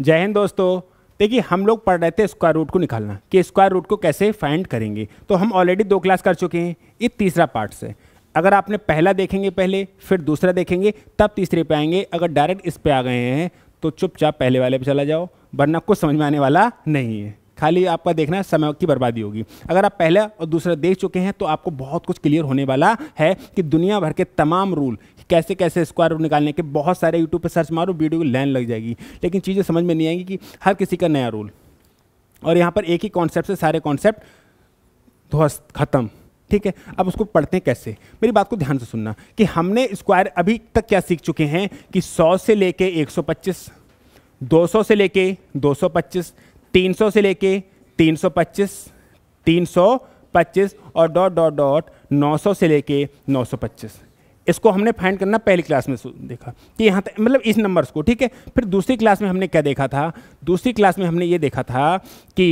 जय हिंद दोस्तों देखिए हम लोग पढ़ रहे थे स्क्वायर रूट को निकालना कि स्क्वायर रूट को कैसे फाइंड करेंगे तो हम ऑलरेडी दो क्लास कर चुके हैं ये तीसरा पार्ट से अगर आपने पहला देखेंगे पहले फिर दूसरा देखेंगे तब तीसरे पे आएंगे अगर डायरेक्ट इस पे आ गए हैं तो चुपचाप पहले वाले पे चला जाओ वरना कुछ समझ में आने वाला नहीं है खाली आपका देखना समय की बर्बादी होगी अगर आप पहला और दूसरा देख चुके हैं तो आपको बहुत कुछ क्लियर होने वाला है कि दुनिया भर के तमाम रूल कैसे कैसे स्क्वायर रूट निकालने के बहुत सारे यूट्यूब पर सर्च मारो वीडियो की लाइन लग जाएगी लेकिन चीज़ें समझ में नहीं आएंगी कि हर किसी का नया रूल और यहाँ पर एक ही कॉन्सेप्ट से सारे कॉन्सेप्ट ध्वस्त खत्म ठीक है अब उसको पढ़ते हैं कैसे मेरी बात को ध्यान से सुनना कि हमने स्क्वायर अभी तक क्या सीख चुके हैं कि 100 से लेके 125 200 से लेके 225 300 से लेके 325 325 और डॉट डॉट डॉट 900 से लेके 925 इसको हमने फाइंड करना पहली क्लास में देखा कि यहाँ तक मतलब इस नंबर्स को ठीक है फिर दूसरी क्लास में हमने क्या देखा था दूसरी क्लास में हमने ये देखा था कि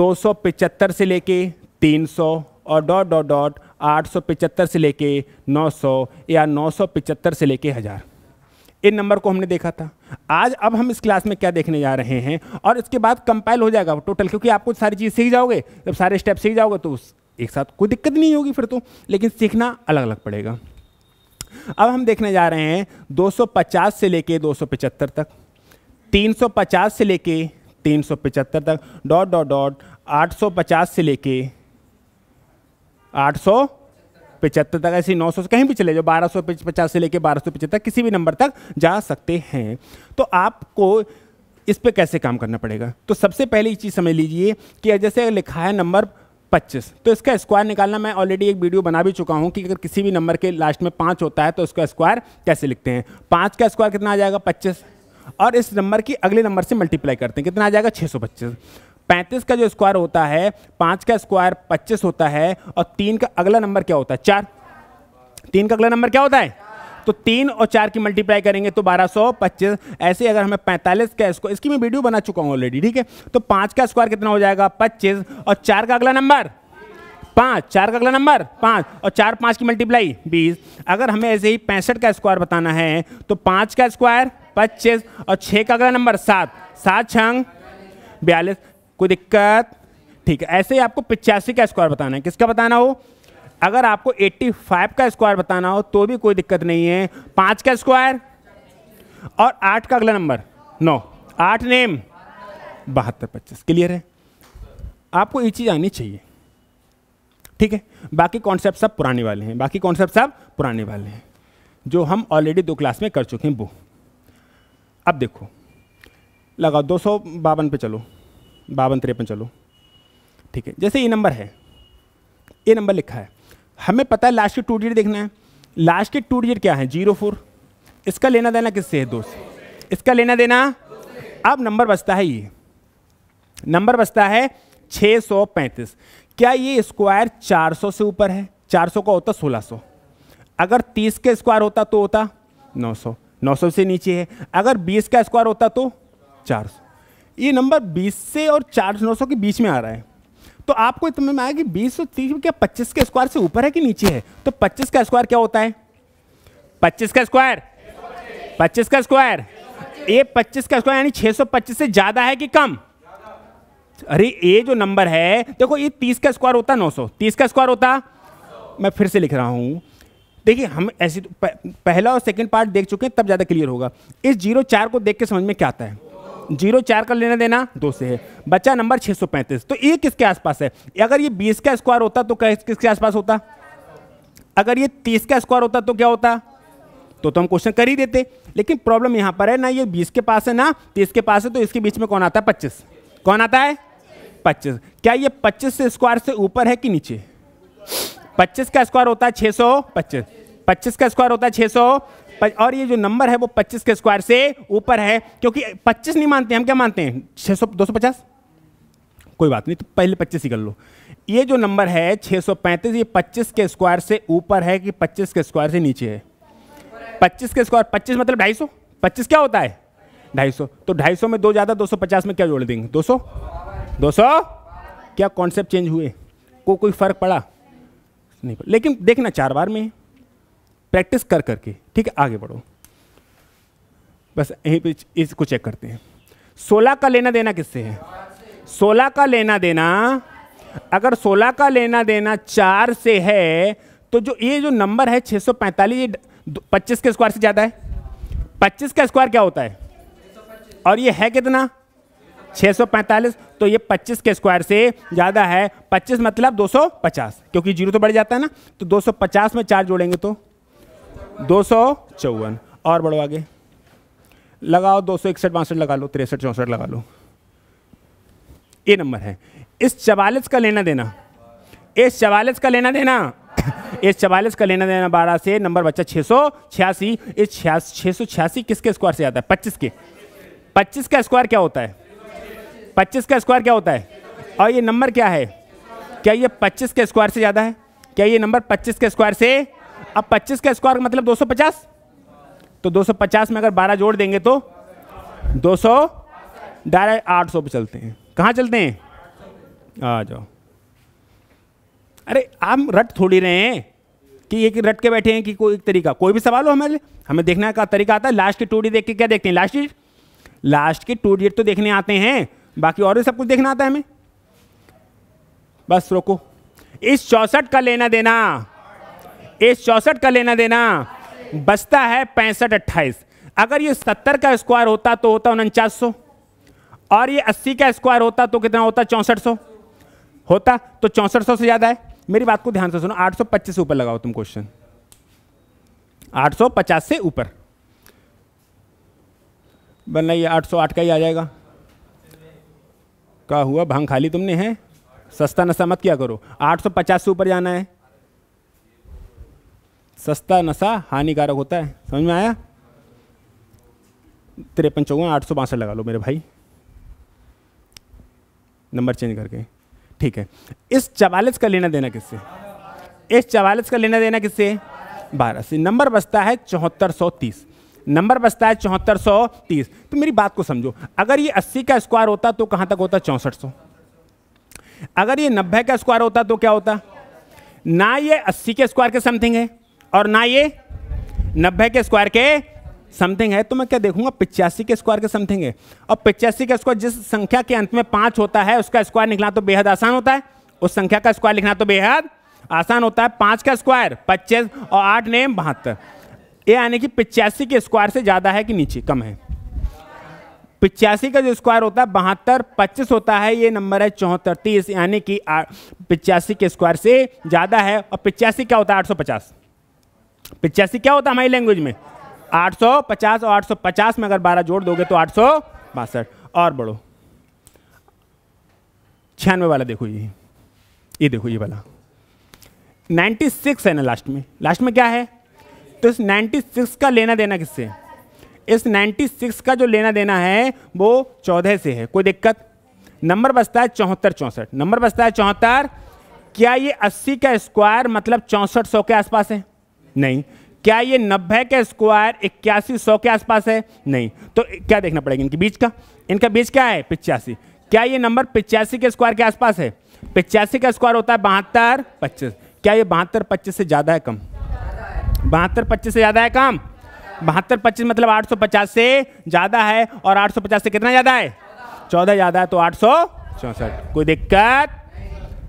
दो से लेके 300 और डॉट डॉट डॉट आठ से लेके 900 या नौ से लेके हज़ार इन नंबर को हमने देखा था आज अब हम इस क्लास में क्या देखने जा रहे हैं और इसके बाद कंपाइल हो जाएगा टोटल क्योंकि आप कुछ सारी चीज़ सीख जाओगे जब सारे स्टेप सीख जाओगे तो एक साथ कोई दिक्कत नहीं होगी फिर तो लेकिन सीखना अलग अलग पड़ेगा अब हम देखने जा रहे हैं 250 से लेके 275 तक 350 से लेके 375 तक डॉट डॉट डॉट 850 से लेके 800 पचहत्तर तक ऐसे 900 से कहीं भी चले जाओ बारह सौ पचास से लेके बारह सौ पचहत्तर किसी भी नंबर तक जा सकते हैं तो आपको इस पर कैसे काम करना पड़ेगा तो सबसे ये चीज़ समझ लीजिए कि जैसे लिखा है नंबर पच्चीस तो इसका स्क्वायर निकालना मैं ऑलरेडी एक वीडियो बना भी चुका हूँ कि अगर किसी भी नंबर के लास्ट में पाँच होता है तो उसका स्क्वायर कैसे लिखते हैं पाँच का स्क्वायर कितना आ जाएगा पच्चीस और इस नंबर की अगले नंबर से मल्टीप्लाई करते हैं कितना आ जाएगा छः सौ पच्चीस पैंतीस का जो स्क्वायर होता है पाँच का स्क्वायर पच्चीस होता है और तीन का अगला नंबर क्या होता है चार तीन का अगला नंबर क्या होता है तो तीन और चार की मल्टीप्लाई करेंगे तो बारह सौ पच्चीस ऐसे अगर हमें पैंतालीस का स्क्वायर इसकी मैं वीडियो बना चुका हूँ ऑलरेडी ठीक है तो पाँच का स्क्वायर कितना हो जाएगा पच्चीस और चार का अगला नंबर पाँच चार का अगला नंबर पाँच और चार पाँच की मल्टीप्लाई बीस अगर हमें ऐसे ही पैंसठ का स्क्वायर बताना है तो पाँच का स्क्वायर पच्चीस और छः का अगला नंबर सात सात छंग बयालीस कोई दिक्कत ठीक है ऐसे ही आपको पिचासी का स्क्वायर बताना है किसका बताना हो अगर आपको 85 का स्क्वायर बताना हो तो भी कोई दिक्कत नहीं है पाँच का स्क्वायर और आठ का अगला नंबर नौ आठ नेम बहत्तर पच्चीस क्लियर है आपको ये चीज़ आनी चाहिए ठीक है बाकी कॉन्सेप्ट सब पुराने वाले हैं बाकी कॉन्सेप्ट सब पुराने वाले हैं जो हम ऑलरेडी दो क्लास में कर चुके हैं वो अब देखो लगाओ दो सौ बावन पे चलो बावन तिरपन चलो ठीक है जैसे ये नंबर है ये नंबर लिखा है हमें पता है लास्ट के टू डिजिट देखना है लास्ट के टू डिजिट क्या है जीरो फोर इसका लेना देना किससे है दो से इसका लेना देना अब नंबर बचता है ये नंबर बचता है 635 क्या ये स्क्वायर 400 से ऊपर है 400 का होता 1600 अगर 30 का स्क्वायर होता तो होता 900 900 से नीचे है अगर 20 का स्क्वायर होता तो 400 ये नंबर 20 से और नौ सौ के बीच में आ रहा है तो आपको इतने में आया कि बीस सौ तीस क्या पच्चीस के स्क्वायर से ऊपर है कि नीचे है तो पच्चीस का स्क्वायर क्या होता है पच्चीस का स्क्वायर पच्चीस का स्क्वायर ये पच्चीस का स्क्वायर यानी छह सौ पच्चीस से ज्यादा है कि कम अरे ये जो नंबर है देखो ये तीस का स्क्वायर होता है नौ सौ तीस का स्क्वायर होता मैं फिर से लिख रहा हूं देखिए हम ऐसी पहला और सेकंड पार्ट देख चुके हैं तब ज़्यादा क्लियर होगा इस जीरो चार को देख के समझ में क्या आता है जीरो चार का लेना देना दो से है बच्चा नंबर 635 तो ये किसके आसपास है अगर ये बीस का स्क्वायर होता तो किसके आसपास होता अगर ये तीस का स्क्वायर होता तो क्या होता तो तो हम क्वेश्चन कर ही देते लेकिन प्रॉब्लम यहाँ पर है ना ये बीस के पास है ना तीस के पास है तो इसके बीच में कौन आता है पच्चीस कौन आता है पच्चीस क्या ये पच्चीस से स्क्वायर से ऊपर है कि नीचे पच्चीस का स्क्वायर होता है छः सौ पच्चीस पच्चीस का स्क्वायर होता है छः सौ और ये जो नंबर है वो पच्चीस के स्क्वायर से ऊपर है क्योंकि पच्चीस नहीं मानते हम क्या मानते हैं छः सौ दो सौ पचास कोई बात नहीं तो पहले पच्चीस ही कर लो ये जो नंबर है 635 ये 25 के स्क्वायर से ऊपर है कि 25 के स्क्वायर से नीचे है 25 के स्क्वायर 25 मतलब 250 25 क्या होता है 250 तो 250 में दो ज़्यादा 250 में क्या जोड़ देंगे 200 200 क्या कॉन्सेप्ट चेंज हुए को कोई फ़र्क पड़ा नहीं पड़ा लेकिन देखना चार बार में प्रैक्टिस कर करके ठीक है आगे बढ़ो बस यहीं पे इसको चेक करते हैं सोलह का लेना देना किससे है सोलह का लेना देना अगर सोलह का लेना देना चार से है तो जो ये जो नंबर है 645 ये पच्चीस के स्क्वायर से ज़्यादा है 25 का स्क्वायर क्या होता है और ये है कितना 645 तो ये 25 के स्क्वायर से ज़्यादा है 25 मतलब 250 क्योंकि जीरो तो बढ़ जाता है ना तो 250 में चार जोड़ेंगे तो दो सौ चौवन और बढ़ो आगे लगाओ दो सौ इकसठ बासठ लगा लो तिरसठ चौंसठ लगा लो ये नंबर है इस चवालीस का लेना देना इस चवालीस का लेना देना इस चवालीस का लेना देना बारह से नंबर बच्चा छः सौ छियासी इस छः सौ छियासी किसके स्क्वायर से आता है पच्चीस के पच्चीस का स्क्वायर क्या होता है पच्चीस का स्क्वायर क्या होता है और ये नंबर क्या है क्या ये पच्चीस के स्क्वायर से ज़्यादा है क्या ये नंबर पच्चीस के स्क्वायर से अब 25 का स्क्वायर मतलब 250 तो 250 में अगर 12 जोड़ देंगे तो 200 डायरेक्ट आठ पे चलते हैं कहाँ चलते हैं आ जाओ अरे हम रट थोड़ी रहे हैं कि एक रट के बैठे हैं कि कोई एक तरीका कोई भी सवाल हो हमारे हमें देखने का तरीका आता है लास्ट की टू देख के क्या देखते हैं लास्ट डेट लास्ट के टू डेट तो देखने आते हैं बाकी और भी सब कुछ देखना आता है हमें बस रोको इस चौसठ का लेना देना ये चौसठ का लेना देना बचता है पैंसठ अट्ठाईस अगर ये सत्तर का स्क्वायर होता तो होता उनचास सौ और ये अस्सी का स्क्वायर होता तो कितना होता चौंसठ सौ होता तो चौंसठ सौ से ज़्यादा है मेरी बात को ध्यान से सुनो आठ सौ पच्चीस से ऊपर लगाओ तुम क्वेश्चन आठ सौ पचास से ऊपर बनना ये आठ सौ आठ का ही आ जाएगा का हुआ भांग खाली तुमने है सस्ता नशा मत क्या करो आठ सौ पचास से ऊपर जाना है सस्ता नशा हानिकारक होता है समझ में आया तिरपन चौवन आठ सौ बासठ लगा लो मेरे भाई नंबर चेंज करके ठीक है इस चवालीस का लेना देना किससे इस चवालीस का लेना देना किससे बारह से नंबर बचता है चौहत्तर सौ तीस नंबर बचता है चौहत्तर सौ तीस तो मेरी बात को समझो अगर ये अस्सी का स्क्वायर होता तो कहां तक होता चौंसठ सौ अगर ये नब्बे का स्क्वायर होता तो क्या होता ना ये अस्सी के स्क्वायर के समथिंग है और ना ये नब्बे के स्क्वायर के समथिंग है तो मैं क्या देखूंगा पिचासी के स्क्वायर के समथिंग है और पिचासी का स्क्वायर जिस संख्या के अंत में पाँच होता है उसका स्क्वायर निकला तो बेहद आसान होता है उस संख्या का स्क्वायर लिखना तो बेहद आसान होता है पाँच का स्क्वायर पच्चीस और आठ ने बहत्तर ये यानी कि पिचासी के स्क्वायर से ज़्यादा है कि नीचे कम है पिचासी का जो स्क्वायर होता है बहत्तर पच्चीस होता है ये नंबर है चौहत्तर तीस यानी कि पिचासी के स्क्वायर से ज़्यादा है और पिचासी क्या होता है आठ सौ पचास पिचासी क्या होता है हमारी लैंग्वेज में 850 और 850 में अगर 12 जोड़ दोगे तो आठ और बढ़ो छियानवे वाला देखो ये ये देखो ये वाला 96 है ना लास्ट में लास्ट में क्या है तो इस 96 का लेना देना किससे इस 96 का जो लेना देना है वो चौदह से है कोई दिक्कत नंबर बचता है चौहत्तर चौंसठ नंबर बचता है चौहत्तर क्या ये 80 का स्क्वायर मतलब चौंसठ सौ के आसपास है नहीं क्या ये नब्बे के स्क्वायर इक्यासी सौ के आसपास है नहीं तो क्या देखना पड़ेगा इनके बीच का इनका बीच क्या है पिचासी क्या ये नंबर पिचासी के स्क्वायर के आसपास है पिचासी का स्क्वायर होता है बहत्तर पच्चीस क्या ये बहत्तर पच्चीस से ज़्यादा है कम बहत्तर पच्चीस से ज़्यादा है कम बहत्तर पच्चीस मतलब आठ सौ पचास से ज़्यादा है और आठ सौ पचास से कितना ज़्यादा है चौदह ज़्यादा है तो आठ सौ चौंसठ कोई दिक्कत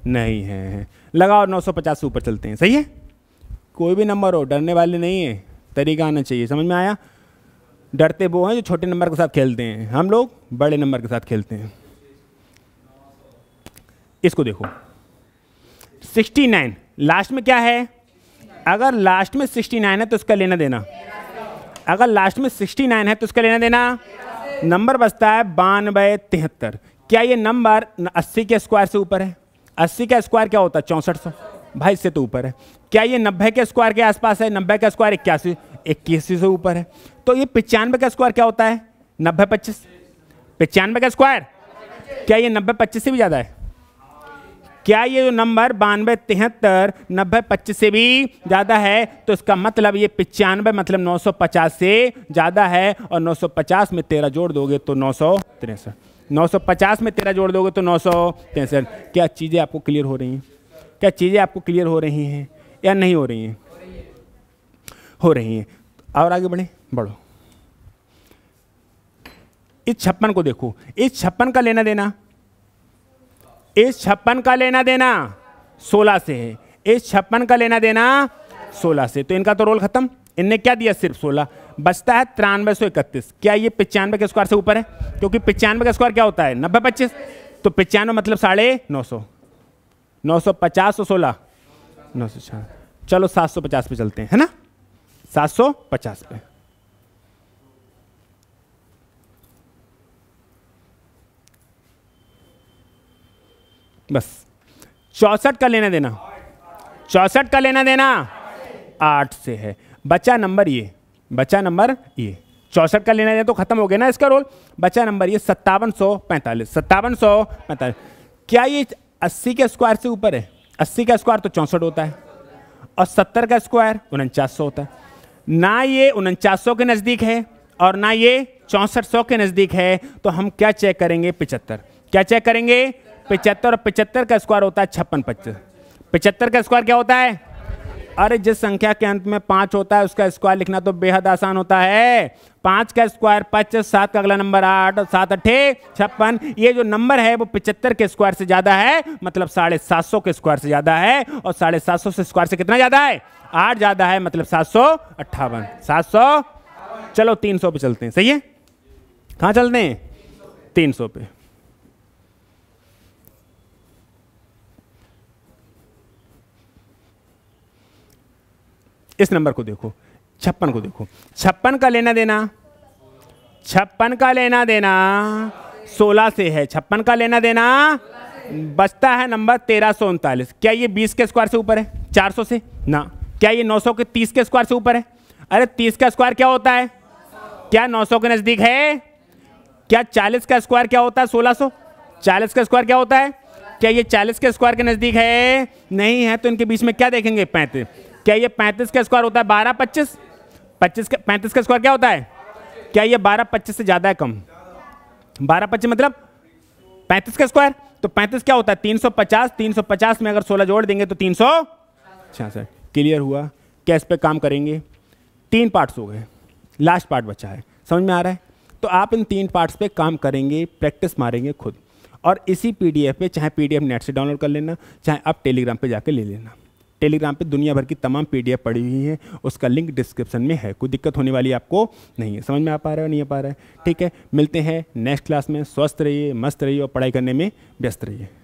नहीं है लगाओ नौ सौ पचास से ऊपर चलते हैं सही है कोई भी नंबर हो डरने वाले नहीं है तरीका आना चाहिए समझ में आया डरते वो हैं जो छोटे नंबर के साथ खेलते हैं हम लोग बड़े नंबर के साथ खेलते हैं इसको देखो 69 लास्ट में क्या है अगर लास्ट में 69 है तो उसका लेना देना अगर लास्ट में 69 है तो उसका लेना देना नंबर बचता है बानवे तिहत्तर क्या ये नंबर 80 के स्क्वायर से ऊपर है 80 का स्क्वायर क्या होता है चौंसठ सौ भाई इससे तो ऊपर है क्या ये नब्बे के स्क्वायर के आसपास है नब्बे का स्क्वायर इक्यासी इक्यासी से ऊपर है तो ये पचानवे का स्क्वायर क्या होता है नब्बे पच्चीस पचानवे का स्क्वायर क्या ये नब्बे पच्चीस से भी ज़्यादा है क्या ये जो नंबर बानवे तिहत्तर नब्बे पच्चीस से भी ज़्यादा है तो इसका मतलब ये पचानवे मतलब नौ सौ पचास से ज़्यादा है और नौ सौ पचास में तेरह जोड़ दोगे तो नौ सौ तिरसठ नौ सौ पचास में तेरह जोड़ दोगे तो नौ सौ तिरसठ क्या चीज़ें आपको क्लियर हो रही हैं क्या चीज़ें आपको क्लियर हो रही हैं या नहीं हो रही हैं हो रही हैं और आगे बढ़े बढ़ो इस छप्पन को देखो इस छप्पन का लेना देना इस छप्पन का लेना देना सोलह से है इस छप्पन का लेना देना सोलह से तो इनका तो रोल खत्म इनने क्या दिया सिर्फ सोलह बचता है तिरानवे सौ इकतीस क्या ये पचानवे के स्क्वायर से ऊपर है क्योंकि पचानवे का स्क्वायर क्या होता है नब्बे पच्चीस तो पचानवे मतलब साढ़े नौ सौ नौ सौ पचास सौ सोलह नौ सौ छियानवे चलो सात सौ पचास पे चलते हैं है ना सात सौ पचास पे बस चौसठ का लेना देना चौसठ का लेना देना आठ से है बचा नंबर ये बचा नंबर ये चौसठ का लेना देना तो खत्म हो गया ना इसका रोल बचा नंबर ये सत्तावन सौ पैंतालीस सत्तावन सौ पैंतालीस क्या ये अस्सी के स्क्वायर से ऊपर है अस्सी का स्क्वायर तो चौंसठ होता है और सत्तर का स्क्वायर उनचास सौ होता है ना ये उनचास सौ के नज़दीक है और ना ये चौंसठ सौ के नज़दीक है तो हम क्या चेक करेंगे पिचहत्तर क्या चेक करेंगे पिचहत्तर और पिचहत्तर का स्क्वायर होता है छप्पन पच्चीस पिचहत्तर का स्क्वायर क्या होता है अरे जिस संख्या के अंत में पांच होता है उसका स्क्वायर लिखना तो बेहद आसान होता है पांच का स्क्वायर पच्चीस सात का अगला नंबर आठ सात अठे छप्पन ये जो नंबर है वो पिचहत्तर के स्क्वायर से ज़्यादा है मतलब साढ़े सात सौ के स्क्वायर से ज़्यादा है और साढ़े सात सौ से स्क्वायर से कितना ज़्यादा है आठ ज़्यादा है मतलब सात सौ अट्ठावन सात सौ चलो तीन सौ पे चलते हैं सही है कहाँ चलते हैं तीन सौ पे इस नंबर को देखो छप्पन को देखो छप्पन का लेना देना छप्पन का लेना देना सोलह से है छप्पन का लेना देना बचता है नंबर तेरह सौ उनतालीस क्या ये बीस के स्क्वायर से ऊपर है चार सौ से ना क्या ये नौ सौ के तीस के स्क्वायर से ऊपर है अरे तीस का स्क्वायर क्या होता है क्या नौ सौ के नज़दीक है क्या चालीस का स्क्वायर क्या होता है सोलह सौ चालीस का स्क्वायर क्या होता है क्या ये चालीस के स्क्वायर के नज़दीक है नहीं है तो इनके बीच में क्या देखेंगे पैंतीस क्या ये पैंतीस का स्क्वायर होता है बारह पच्चीस पच्चीस का पैंतीस का स्क्वायर क्या होता है क्या ये बारह पच्चीस से ज़्यादा है कम बारह पच्चीस मतलब पैंतीस का स्क्वायर तो पैंतीस क्या होता है तीन सौ पचास तीन सौ पचास में अगर सोलह जोड़ देंगे तो तीन सौ सर क्लियर हुआ क्या इस पर काम करेंगे तीन पार्ट्स हो गए लास्ट पार्ट बचा है समझ में आ रहा है तो आप इन तीन पार्ट्स पे काम करेंगे प्रैक्टिस मारेंगे खुद और इसी पीडीएफ पे चाहे पीडीएफ नेट से डाउनलोड कर लेना चाहे आप टेलीग्राम पे जाके ले लेना टेलीग्राम पे दुनिया भर की तमाम पी पड़ी हुई है उसका लिंक डिस्क्रिप्शन में है कोई दिक्कत होने वाली आपको नहीं है समझ में आ पा रहा है नहीं आ पा रहा है ठीक है मिलते हैं नेक्स्ट क्लास में स्वस्थ रहिए मस्त रहिए और पढ़ाई करने में व्यस्त रहिए